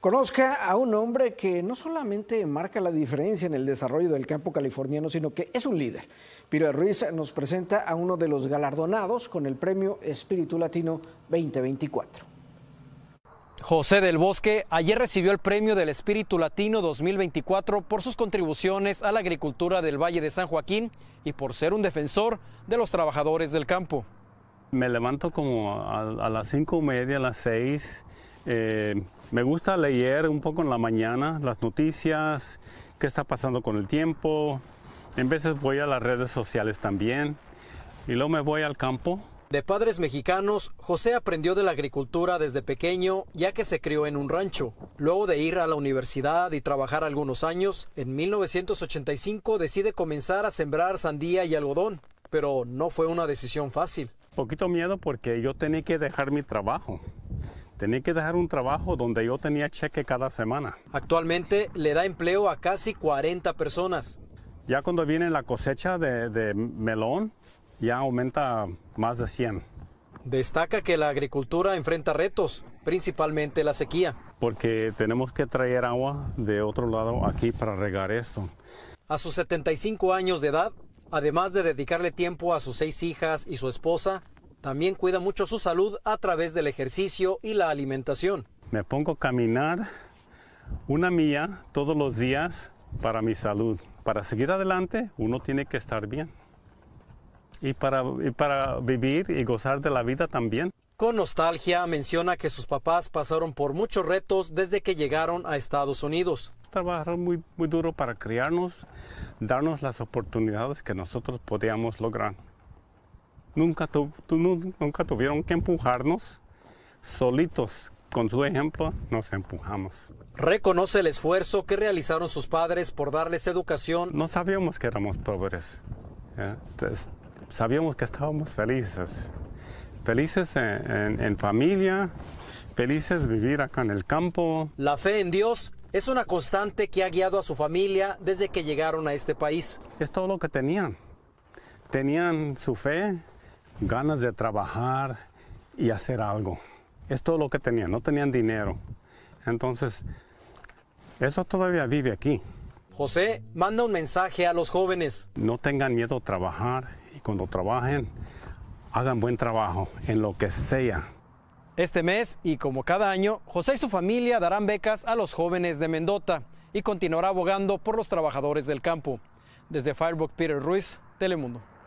Conozca a un hombre que no solamente marca la diferencia en el desarrollo del campo californiano, sino que es un líder. Piro Ruiz nos presenta a uno de los galardonados con el premio Espíritu Latino 2024. José del Bosque ayer recibió el premio del Espíritu Latino 2024 por sus contribuciones a la agricultura del Valle de San Joaquín y por ser un defensor de los trabajadores del campo. Me levanto como a, las cinco y media, a las seis eh, me gusta leer un poco en la mañana las noticias, qué está pasando con el tiempo. En veces voy a las redes sociales también y luego me voy al campo. De padres mexicanos, José aprendió de la agricultura desde pequeño ya que se crió en un rancho. Luego de ir a la universidad y trabajar algunos años, en 1985 decide comenzar a sembrar sandía y algodón, pero no fue una decisión fácil. Poquito miedo porque yo tenía que dejar mi trabajo Tenía que dejar un trabajo donde yo tenía cheque cada semana. Actualmente le da empleo a casi 40 personas. Ya cuando viene la cosecha de, melón, ya aumenta más de 100. Destaca que la agricultura enfrenta retos, principalmente la sequía. Porque tenemos que traer agua de otro lado aquí para regar esto. A sus 75 años de edad, además de dedicarle tiempo a sus seis hijas y su esposa, también cuida mucho su salud a través del ejercicio y la alimentación. Me pongo a caminar una milla todos los días para mi salud. Para seguir adelante uno tiene que estar bien. Y para, para vivir y gozar de la vida también. Con nostalgia menciona que sus papás pasaron por muchos retos desde que llegaron a Estados Unidos. Trabajaron muy, muy duro para criarnos, darnos las oportunidades que nosotros podíamos lograr. Nunca, nunca tuvieron que empujarnos, solitos, con su ejemplo nos empujamos. Reconoce el esfuerzo que realizaron sus padres por darles educación. No sabíamos que éramos pobres, sabíamos que estábamos felices, felices en familia, felices vivir acá en el campo. La fe en Dios es una constante que ha guiado a su familia desde que llegaron a este país. Es todo lo que tenían. Tenían su fe, ganas de trabajar y hacer algo. Es todo lo que tenían, no tenían dinero. Entonces, eso todavía vive aquí. José manda un mensaje a los jóvenes. No tengan miedo a trabajar y cuando trabajen, hagan buen trabajo en lo que sea. Este mes y como cada año, José y su familia darán becas a los jóvenes de Mendota y continuará abogando por los trabajadores del campo. Desde Firebrook, Peter Ruiz, Telemundo.